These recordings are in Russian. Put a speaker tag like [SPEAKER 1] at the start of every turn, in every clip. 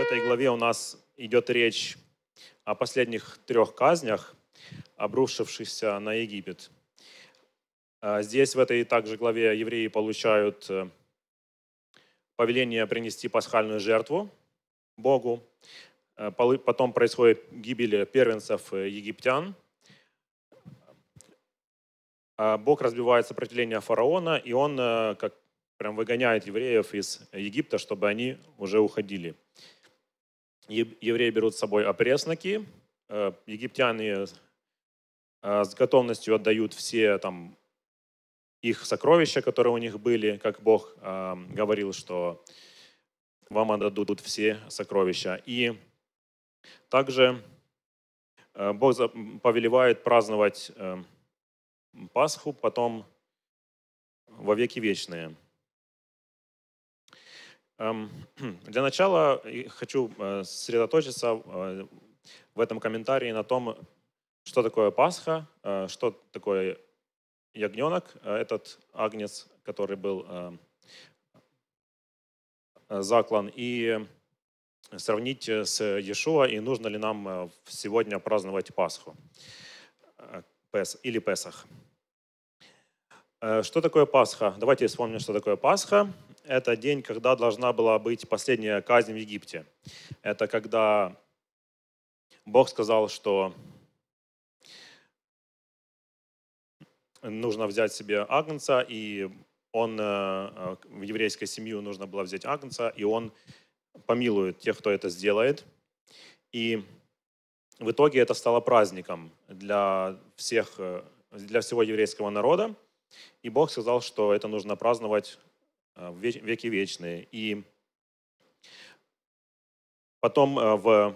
[SPEAKER 1] В этой главе у нас идет речь о последних трех казнях, обрушившихся на Египет. А здесь, в этой также главе, евреи получают э, повеление принести пасхальную жертву Богу. Э, потом происходит гибель первенцев э, египтян. А Бог разбивает сопротивление фараона, и он как прям выгоняет евреев из Египта, чтобы они уже уходили евреи берут с собой опресноки, э, египтяне э, с готовностью отдают все там их сокровища, которые у них были, как Бог э, говорил, что вам отдадут все сокровища. И также э, Бог повелевает праздновать э, Пасху потом во веки вечные. Эм, для начала э, хочу э, сосредоточиться э, в этом комментарии на том, что такое Пасха, что такое ягненок, этот агнец, который был заклан, и сравнить с Иешуа, и нужно ли нам сегодня праздновать Пасху или Песах. Что такое Пасха? Давайте вспомним, что такое Пасха это день, когда должна была быть последняя казнь в Египте. Это когда Бог сказал, что нужно взять себе агнца, и он, э, э, в еврейской семью нужно было взять агнца, и он помилует тех, кто это сделает. И в итоге это стало праздником для всех, э, для всего еврейского народа. И Бог сказал, что это нужно праздновать Э, в веки вечные. И потом э, в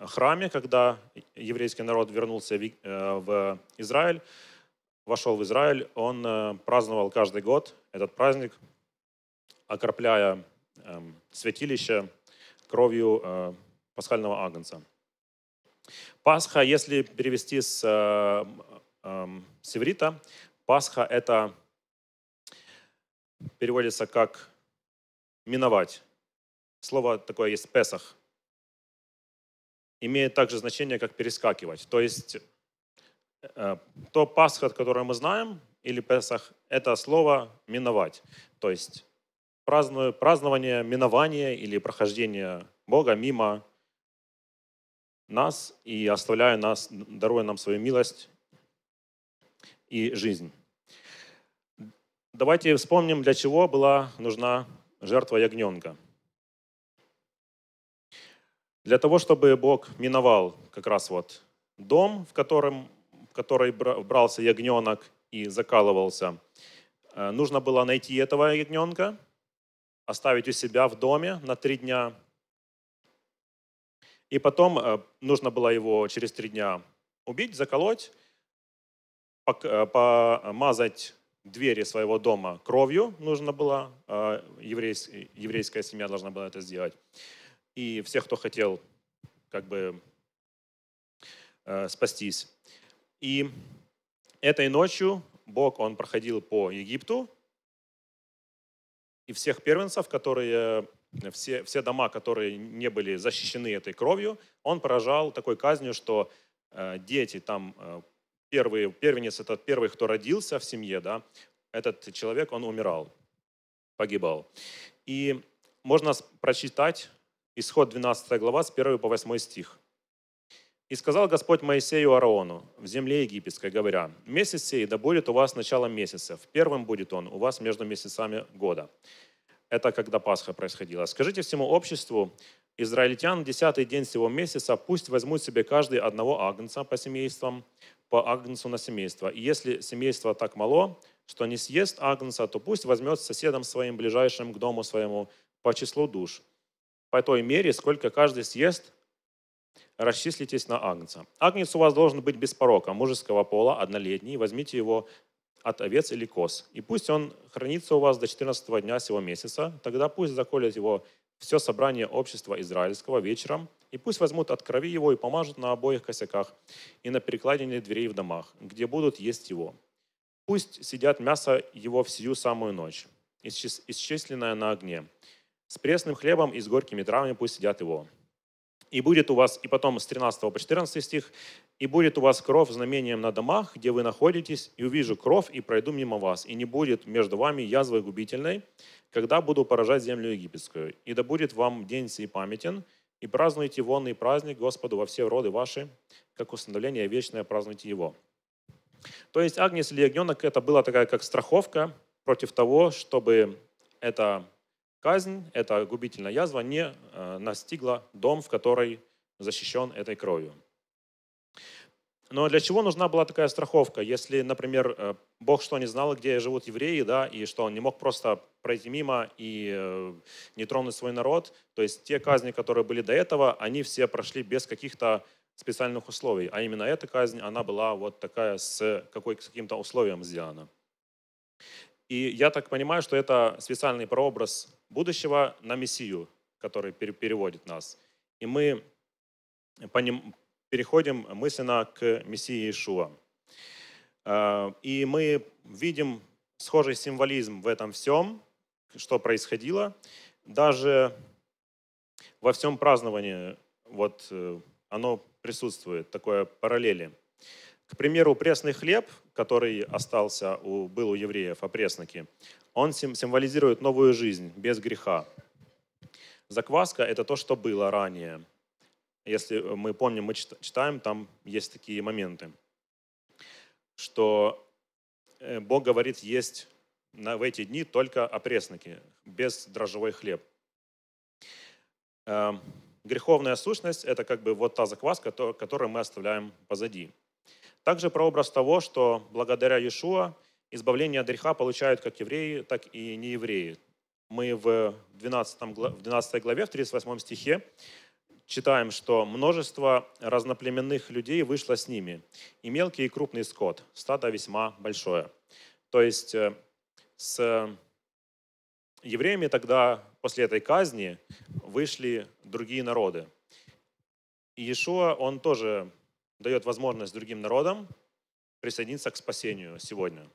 [SPEAKER 1] храме, когда еврейский народ вернулся в э, Израиль, вошел в Израиль, он праздновал каждый год этот праздник, окропляя эм, святилище кровью пасхального агнца. Пасха, если перевести с, с иврита, Пасха – это переводится как «миновать». Слово такое есть «песах». Имеет также значение, как «перескакивать». То есть э, то Пасха, которое мы знаем, или Песах, это слово «миновать». То есть празднование, минование или прохождение Бога мимо нас и оставляя нас, даруя нам свою милость и жизнь. Давайте вспомним, для чего была нужна жертва ягненка. Для того, чтобы Бог миновал как раз вот дом, в, котором, в который брался ягненок и закалывался, э, нужно было найти этого ягненка, оставить у себя в доме на три дня. И потом э, нужно было его через три дня убить, заколоть, э, помазать двери своего дома кровью нужно было, а, еврейс, еврейская семья должна была это сделать. И всех, кто хотел как бы э, спастись. И этой ночью Бог, он проходил по Египту, и всех первенцев, которые, все, все дома, которые не были защищены этой кровью, он поражал такой казнью, что э, дети там э, первый, первенец — это первый, кто родился в семье, да, этот человек, он умирал, погибал. И можно прочитать исход 12 глава с 1 по 8 стих. «И сказал Господь Моисею Араону в земле египетской, говоря, «Месяц сей да будет у вас начало в первом будет он у вас между месяцами года». Это когда Пасха происходила. «Скажите всему обществу, израильтян десятый день всего месяца пусть возьмут себе каждый одного агнца по семействам, по агнцу на семейство. И если семейство так мало, что не съест агнца, то пусть возьмет соседом своим ближайшим к дому своему по числу душ. По той мере, сколько каждый съест, расчислитесь на агнца. Агнец у вас должен быть без порока, мужеского пола, однолетний. Возьмите его от овец или коз. И пусть он хранится у вас до 14 дня сего месяца. Тогда пусть заколят его все собрание общества израильского вечером, и пусть возьмут от крови его и помажут на обоих косяках и на перекладине дверей в домах, где будут есть его. Пусть сидят мясо его всю самую ночь, исчисленное на огне. С пресным хлебом и с горькими травами пусть сидят его. И будет у вас, и потом с 13 по 14 стих, «И будет у вас кровь знамением на домах, где вы находитесь, и увижу кровь, и пройду мимо вас, и не будет между вами язвы губительной, когда буду поражать землю египетскую. И да будет вам день сей памятен, и празднуйте вонный праздник Господу во все роды ваши, как установление вечное празднуйте его». То есть Агнец или Ягненок – это была такая как страховка против того, чтобы это казнь, эта губительная язва не э, настигла дом, в который защищен этой кровью. Но для чего нужна была такая страховка? Если, например, э, Бог что не знал, где живут евреи, да, и что он не мог просто пройти мимо и э, не тронуть свой народ, то есть те казни, которые были до этого, они все прошли без каких-то специальных условий. А именно эта казнь, она была вот такая с, какой, с каким-то условием сделана. И я так понимаю, что это специальный прообраз будущего на Мессию, который переводит нас. И мы переходим мысленно к Мессии Иешуа. Э, и мы видим схожий символизм в этом всем, что происходило. Даже во всем праздновании вот э, оно присутствует, такое параллели. К примеру, пресный хлеб, который остался у, был у евреев, опресноки, он символизирует новую жизнь без греха. Закваска – это то, что было ранее. Если э, мы помним, мы читаем, там есть такие моменты, что э, Бог говорит, есть в эти дни только опресноки, без дрожжевой хлеб. Эм, греховная сущность – это как бы вот та закваска, которую мы оставляем позади – также прообраз того, что благодаря Иешуа избавление от греха получают как евреи, так и неевреи. Мы в 12, в 12 главе, в 38 стихе читаем, что множество разноплеменных людей вышло с ними, и мелкий и крупный скот, стадо весьма большое. То есть э, с евреями тогда после этой казни вышли другие народы. И Иешуа, он тоже дает возможность другим народам присоединиться к спасению сегодня.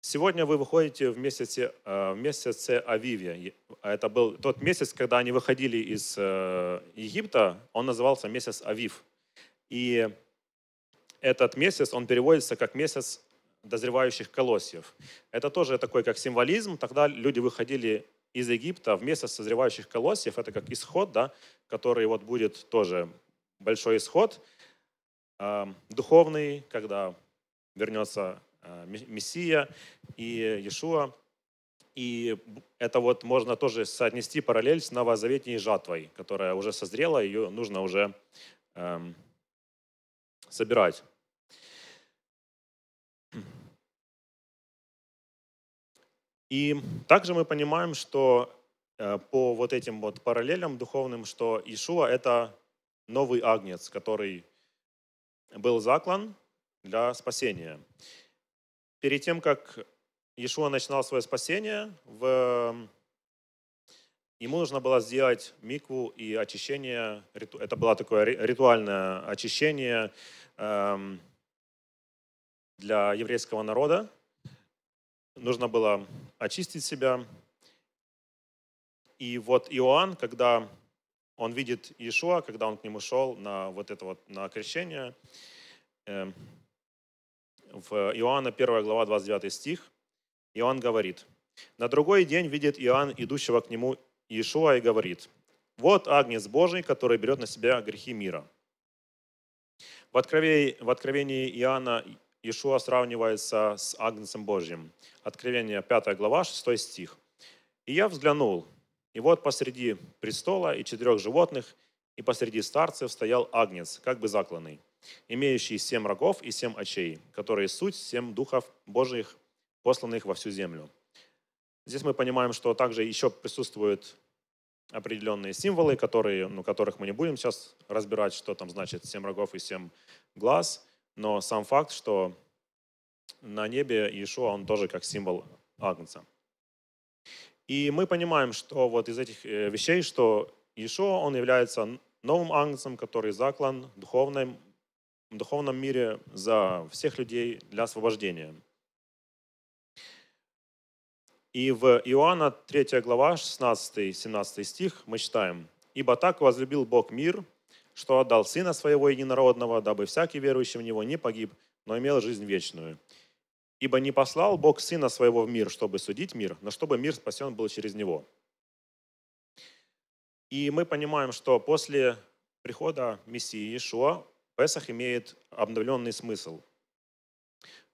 [SPEAKER 1] Сегодня вы выходите в месяце, э, в месяце Авивия. Это был тот месяц, когда они выходили из э, Египта, он назывался месяц Авив. И этот месяц, он переводится как месяц дозревающих колосьев. Это тоже такой как символизм. Тогда люди выходили из Египта вместо созревающих колосьев. Это как исход, да, который вот будет тоже большой исход э, духовный, когда вернется э, Мессия и Иешуа. И это вот можно тоже соотнести параллель с новозаветней жатвой, которая уже созрела, ее нужно уже эм, собирать. И также мы понимаем, что э, по вот этим вот параллелям духовным, что Ишуа — это новый агнец, который был заклан для спасения. Перед тем, как Иешуа начинал свое спасение, в... ему нужно было сделать микву и очищение. Это было такое ритуальное очищение эм, для еврейского народа нужно было очистить себя. И вот Иоанн, когда он видит Иешуа, когда он к нему шел на вот это вот на крещение, эм, в Иоанна 1 глава 29 стих, Иоанн говорит, «На другой день видит Иоанн, идущего к нему Иешуа, и говорит, «Вот Агнец Божий, который берет на себя грехи мира». В, откровении, в откровении Иоанна Иешуа сравнивается с Агнцем Божьим. Откровение 5 глава, 6 стих. «И я взглянул, и вот посреди престола и четырех животных, и посреди старцев стоял Агнец, как бы закланный, имеющий семь рогов и семь очей, которые суть семь духов Божьих, посланных во всю землю». Здесь мы понимаем, что также еще присутствуют определенные символы, которые, ну, которых мы не будем сейчас разбирать, что там значит семь рогов и семь глаз – но сам факт, что на небе Иешуа, он тоже как символ Агнца. И мы понимаем, что вот из этих э, вещей, что Иешуа, он является новым Агнцем, который заклан в духовном, в духовном мире за всех людей для освобождения. И в Иоанна 3 глава, 16-17 стих мы читаем. «Ибо так возлюбил Бог мир, что отдал Сына Своего Единородного, дабы всякий верующий в Него не погиб, но имел жизнь вечную. Ибо не послал Бог Сына Своего в мир, чтобы судить мир, но чтобы мир спасен был через Него». И мы понимаем, что после прихода Мессии Ишуа Песах имеет обновленный смысл.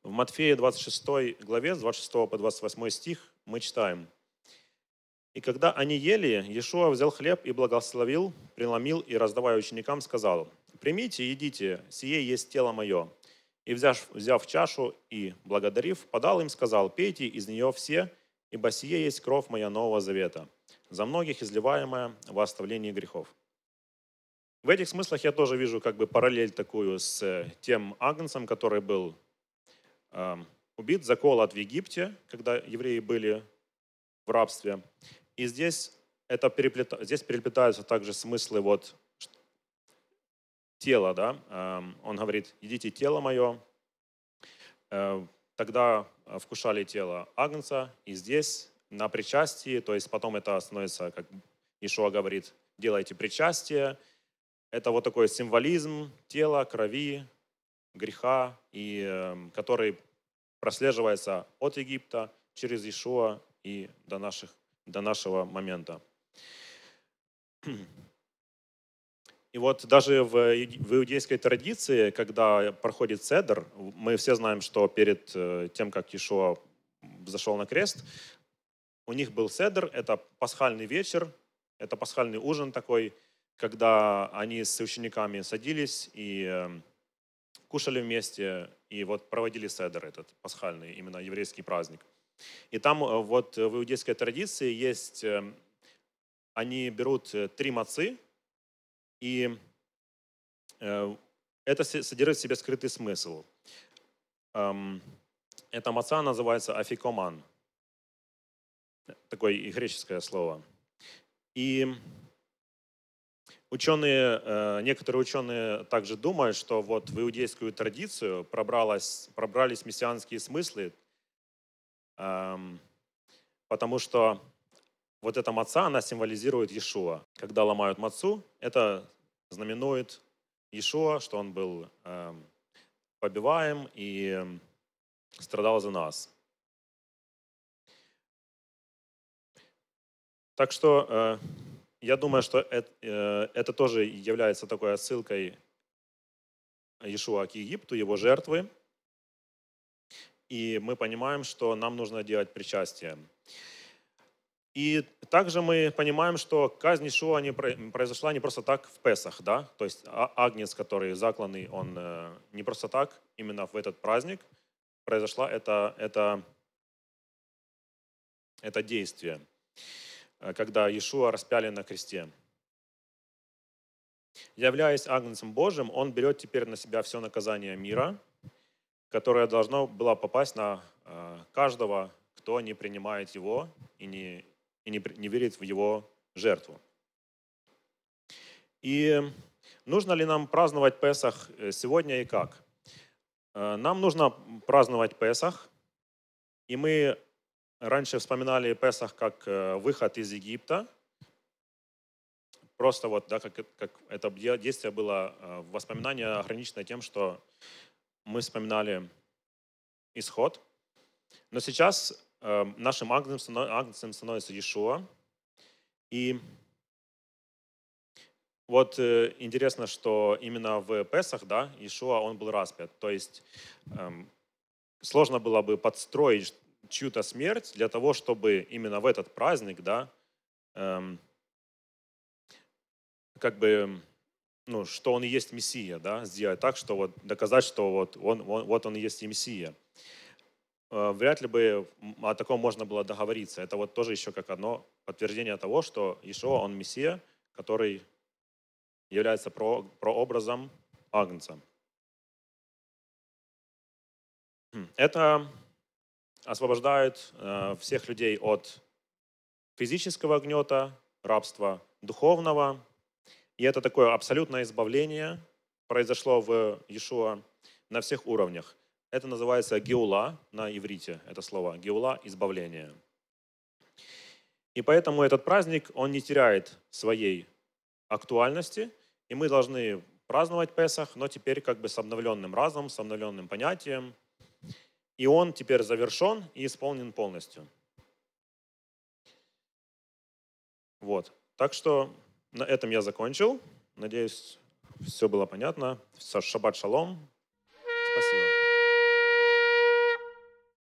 [SPEAKER 1] В Матфея 26 главе, с 26 по 28 стих мы читаем – и когда они ели, Иешуа взял хлеб и благословил, преломил и, раздавая ученикам, сказал, «Примите, едите, сие есть тело мое». И, взяв, взяв чашу и благодарив, подал им, сказал, «Пейте из нее все, ибо сие есть кровь моя Нового Завета, за многих изливаемая во оставлении грехов». В этих смыслах я тоже вижу как бы параллель такую с э, тем агнцем, который был э, убит за колот в Египте, когда евреи были в рабстве. И здесь, это переплета... здесь переплетаются также смыслы вот тела. Да? Эм, он говорит, едите тело мое. Э, тогда э, вкушали тело Агнца. И здесь на причастии, то есть потом это становится, как Ишуа говорит, делайте причастие. Это вот такой символизм тела, крови, греха, и, эм, который прослеживается от Египта через Ишуа и до наших до нашего момента. И вот даже в, в иудейской традиции, когда проходит седр, мы все знаем, что перед э, тем, как Иешуа зашел на крест, у них был седр, это пасхальный вечер, это пасхальный ужин такой, когда они с учениками садились и э, кушали вместе, и вот проводили седр этот пасхальный, именно еврейский праздник. И там э, вот э, в иудейской традиции есть, э, они берут три мацы, и это содержит в себе скрытый смысл. Эм, эта маца называется афикоман. Такое и греческое слово. И Ученые, некоторые ученые также думают, что вот в иудейскую традицию пробралось, пробрались мессианские смыслы, Эм, потому что вот эта маца, она символизирует Иешуа. Когда ломают мацу, это знаменует Иешуа, что он был эм, побиваем и эм, страдал за нас. Так что э, я думаю, что это, э, это тоже является такой отсылкой Иешуа к Египту, его жертвы – и мы понимаем, что нам нужно делать причастие. И также мы понимаем, что казнь Ишуа не произошла не просто так в Песах, да? То есть а, агнец, который закланный, он э, не просто так, именно в этот праздник произошла это, это, это действие, э, когда Иешуа распяли на кресте. Являясь агнцем Божьим, он берет теперь на себя все наказание мира – которое должно было попасть на э, каждого, кто не принимает его и не, и не, не верит в его жертву. И нужно ли нам праздновать Песах э, сегодня и как? Э, нам нужно праздновать Песах, и мы раньше вспоминали Песах как выход из Египта, просто вот, да, как, как это действие было воспоминание ограничено тем, что мы вспоминали исход. Но сейчас эм, нашим агнцем, становится Иешуа. И вот э, интересно, что именно в Песах, да, Иешуа, он был распят. То есть э, сложно было бы подстроить чью-то смерть для того, чтобы именно в этот праздник, да, эм, как бы ну, что он и есть Мессия, да, сделать так, что вот доказать, что вот он, он, вот он и есть и Мессия. Э, вряд ли бы о таком можно было договориться. Это вот тоже еще как одно подтверждение того, что ишо он Мессия, который является про, прообразом Агнца. Хм, это освобождает э, всех людей от физического гнета, рабства духовного, и это такое абсолютное избавление произошло в Иешуа на всех уровнях. Это называется геула на иврите, это слово. Геула – избавление. И поэтому этот праздник, он не теряет своей актуальности, и мы должны праздновать Песах, но теперь как бы с обновленным разумом, с обновленным понятием. И он теперь завершен и исполнен полностью. Вот. Так что на этом я закончил. Надеюсь, все было понятно. Шаббат шалом.